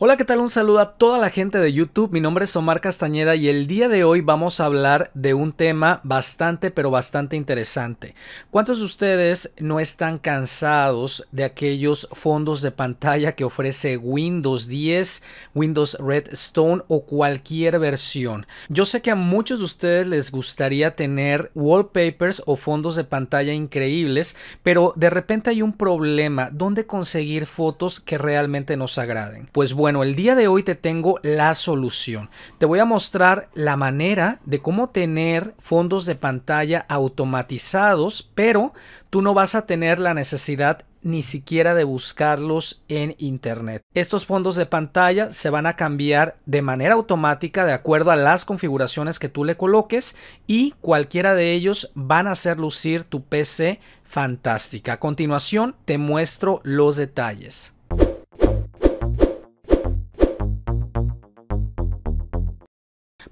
Hola, ¿qué tal? Un saludo a toda la gente de YouTube. Mi nombre es Omar Castañeda y el día de hoy vamos a hablar de un tema bastante, pero bastante interesante. ¿Cuántos de ustedes no están cansados de aquellos fondos de pantalla que ofrece Windows 10, Windows Redstone o cualquier versión? Yo sé que a muchos de ustedes les gustaría tener wallpapers o fondos de pantalla increíbles, pero de repente hay un problema. ¿Dónde conseguir fotos que realmente nos agraden? Pues bueno, bueno, el día de hoy te tengo la solución. Te voy a mostrar la manera de cómo tener fondos de pantalla automatizados, pero tú no vas a tener la necesidad ni siquiera de buscarlos en internet. Estos fondos de pantalla se van a cambiar de manera automática de acuerdo a las configuraciones que tú le coloques y cualquiera de ellos van a hacer lucir tu PC fantástica. A continuación te muestro los detalles.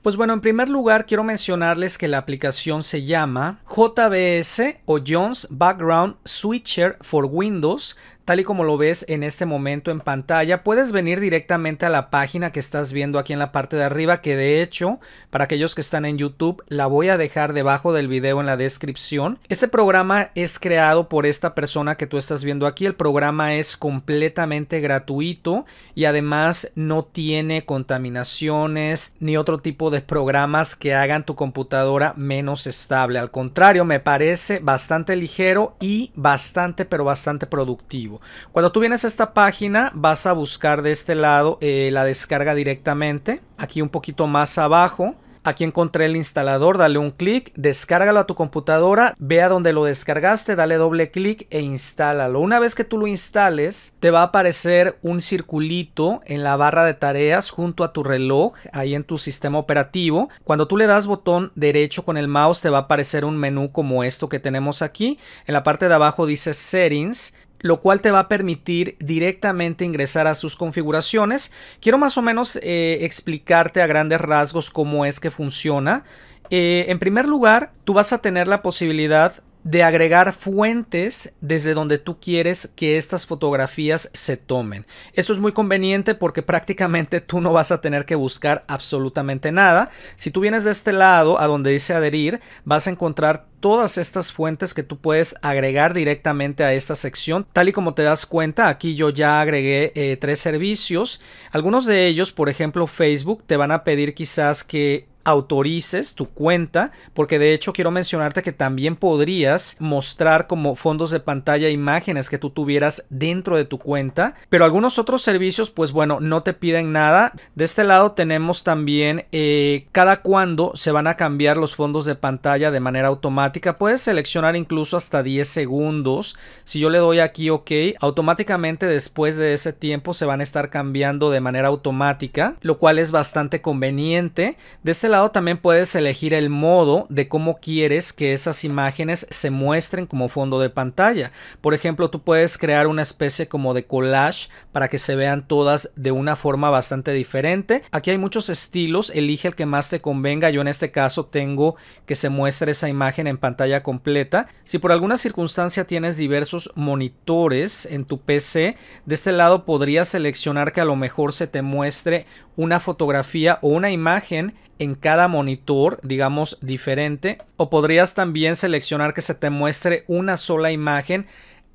Pues bueno, en primer lugar quiero mencionarles que la aplicación se llama JBS o Jones Background Switcher for Windows Tal y como lo ves en este momento en pantalla, puedes venir directamente a la página que estás viendo aquí en la parte de arriba, que de hecho, para aquellos que están en YouTube, la voy a dejar debajo del video en la descripción. Este programa es creado por esta persona que tú estás viendo aquí. El programa es completamente gratuito y además no tiene contaminaciones ni otro tipo de programas que hagan tu computadora menos estable. Al contrario, me parece bastante ligero y bastante, pero bastante productivo. Cuando tú vienes a esta página, vas a buscar de este lado eh, la descarga directamente. Aquí un poquito más abajo. Aquí encontré el instalador, dale un clic, descárgalo a tu computadora, ve a donde lo descargaste, dale doble clic e instálalo. Una vez que tú lo instales, te va a aparecer un circulito en la barra de tareas junto a tu reloj, ahí en tu sistema operativo. Cuando tú le das botón derecho con el mouse, te va a aparecer un menú como esto que tenemos aquí. En la parte de abajo dice Settings lo cual te va a permitir directamente ingresar a sus configuraciones. Quiero más o menos eh, explicarte a grandes rasgos cómo es que funciona. Eh, en primer lugar, tú vas a tener la posibilidad de agregar fuentes desde donde tú quieres que estas fotografías se tomen. Esto es muy conveniente porque prácticamente tú no vas a tener que buscar absolutamente nada. Si tú vienes de este lado a donde dice adherir, vas a encontrar todas estas fuentes que tú puedes agregar directamente a esta sección. Tal y como te das cuenta, aquí yo ya agregué eh, tres servicios. Algunos de ellos, por ejemplo Facebook, te van a pedir quizás que autorices tu cuenta, porque de hecho quiero mencionarte que también podrías mostrar como fondos de pantalla imágenes que tú tuvieras dentro de tu cuenta, pero algunos otros servicios pues bueno, no te piden nada. De este lado tenemos también eh, cada cuando se van a cambiar los fondos de pantalla de manera automática. Puedes seleccionar incluso hasta 10 segundos. Si yo le doy aquí OK, automáticamente después de ese tiempo se van a estar cambiando de manera automática, lo cual es bastante conveniente. De este lado también puedes elegir el modo de cómo quieres que esas imágenes se muestren como fondo de pantalla. Por ejemplo, tú puedes crear una especie como de collage para que se vean todas de una forma bastante diferente. Aquí hay muchos estilos, elige el que más te convenga. Yo en este caso tengo que se muestre esa imagen en pantalla completa. Si por alguna circunstancia tienes diversos monitores en tu PC, de este lado podrías seleccionar que a lo mejor se te muestre una fotografía o una imagen en cada monitor, digamos, diferente. O podrías también seleccionar que se te muestre una sola imagen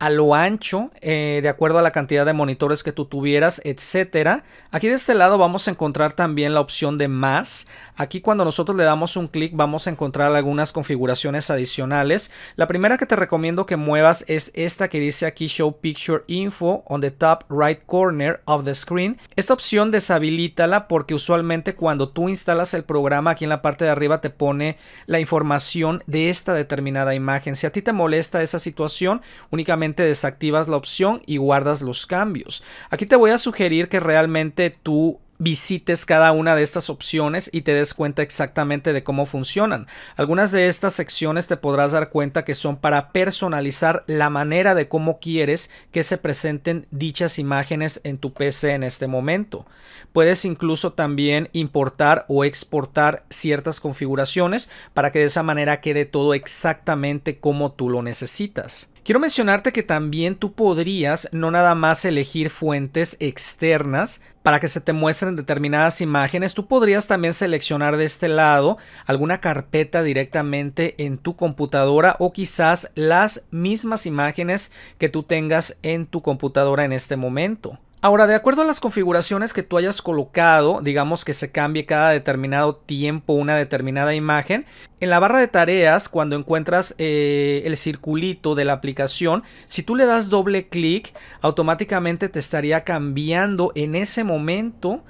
a lo ancho, eh, de acuerdo a la cantidad de monitores que tú tuvieras, etcétera. Aquí de este lado vamos a encontrar también la opción de más. Aquí cuando nosotros le damos un clic vamos a encontrar algunas configuraciones adicionales. La primera que te recomiendo que muevas es esta que dice aquí Show Picture Info on the top right corner of the screen. Esta opción deshabilítala porque usualmente cuando tú instalas el programa aquí en la parte de arriba te pone la información de esta determinada imagen. Si a ti te molesta esa situación, únicamente desactivas la opción y guardas los cambios. Aquí te voy a sugerir que realmente tú visites cada una de estas opciones y te des cuenta exactamente de cómo funcionan. Algunas de estas secciones te podrás dar cuenta que son para personalizar la manera de cómo quieres que se presenten dichas imágenes en tu PC en este momento. Puedes incluso también importar o exportar ciertas configuraciones para que de esa manera quede todo exactamente como tú lo necesitas. Quiero mencionarte que también tú podrías no nada más elegir fuentes externas para que se te muestren determinadas imágenes, tú podrías también seleccionar de este lado alguna carpeta directamente en tu computadora o quizás las mismas imágenes que tú tengas en tu computadora en este momento. Ahora, de acuerdo a las configuraciones que tú hayas colocado, digamos que se cambie cada determinado tiempo una determinada imagen, en la barra de tareas, cuando encuentras eh, el circulito de la aplicación, si tú le das doble clic, automáticamente te estaría cambiando en ese momento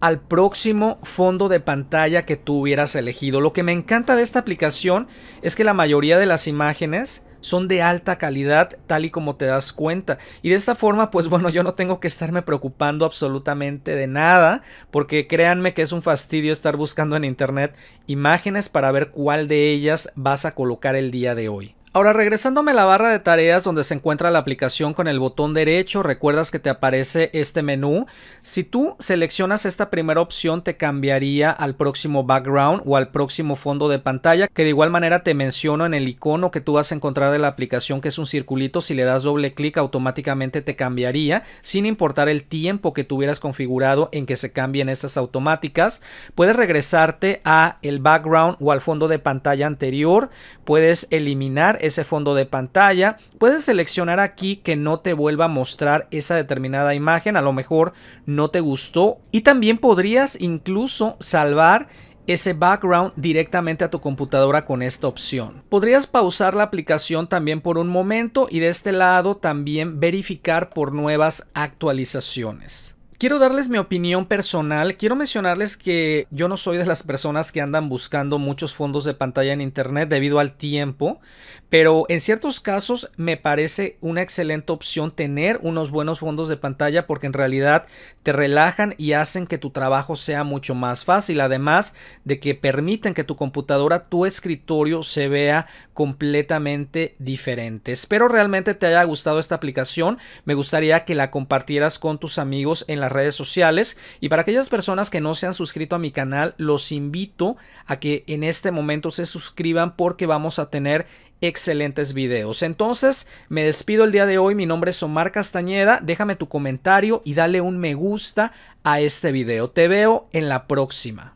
al próximo fondo de pantalla que tú hubieras elegido. Lo que me encanta de esta aplicación es que la mayoría de las imágenes son de alta calidad tal y como te das cuenta. Y de esta forma, pues bueno, yo no tengo que estarme preocupando absolutamente de nada, porque créanme que es un fastidio estar buscando en internet imágenes para ver cuál de ellas vas a colocar el día de hoy. Ahora regresándome a la barra de tareas donde se encuentra la aplicación con el botón derecho, recuerdas que te aparece este menú. Si tú seleccionas esta primera opción te cambiaría al próximo background o al próximo fondo de pantalla que de igual manera te menciono en el icono que tú vas a encontrar de la aplicación que es un circulito. Si le das doble clic automáticamente te cambiaría sin importar el tiempo que tuvieras configurado en que se cambien estas automáticas. Puedes regresarte a el background o al fondo de pantalla anterior. Puedes eliminar ese fondo de pantalla. Puedes seleccionar aquí que no te vuelva a mostrar esa determinada imagen, a lo mejor no te gustó. Y también podrías incluso salvar ese background directamente a tu computadora con esta opción. Podrías pausar la aplicación también por un momento y de este lado también verificar por nuevas actualizaciones. Quiero darles mi opinión personal. Quiero mencionarles que yo no soy de las personas que andan buscando muchos fondos de pantalla en Internet debido al tiempo, pero en ciertos casos me parece una excelente opción tener unos buenos fondos de pantalla porque en realidad te relajan y hacen que tu trabajo sea mucho más fácil, además de que permiten que tu computadora, tu escritorio se vea completamente diferente. Espero realmente te haya gustado esta aplicación. Me gustaría que la compartieras con tus amigos en las redes sociales. Y para aquellas personas que no se han suscrito a mi canal, los invito a que en este momento se suscriban porque vamos a tener excelentes videos. Entonces, me despido el día de hoy. Mi nombre es Omar Castañeda. Déjame tu comentario y dale un me gusta a este video. Te veo en la próxima.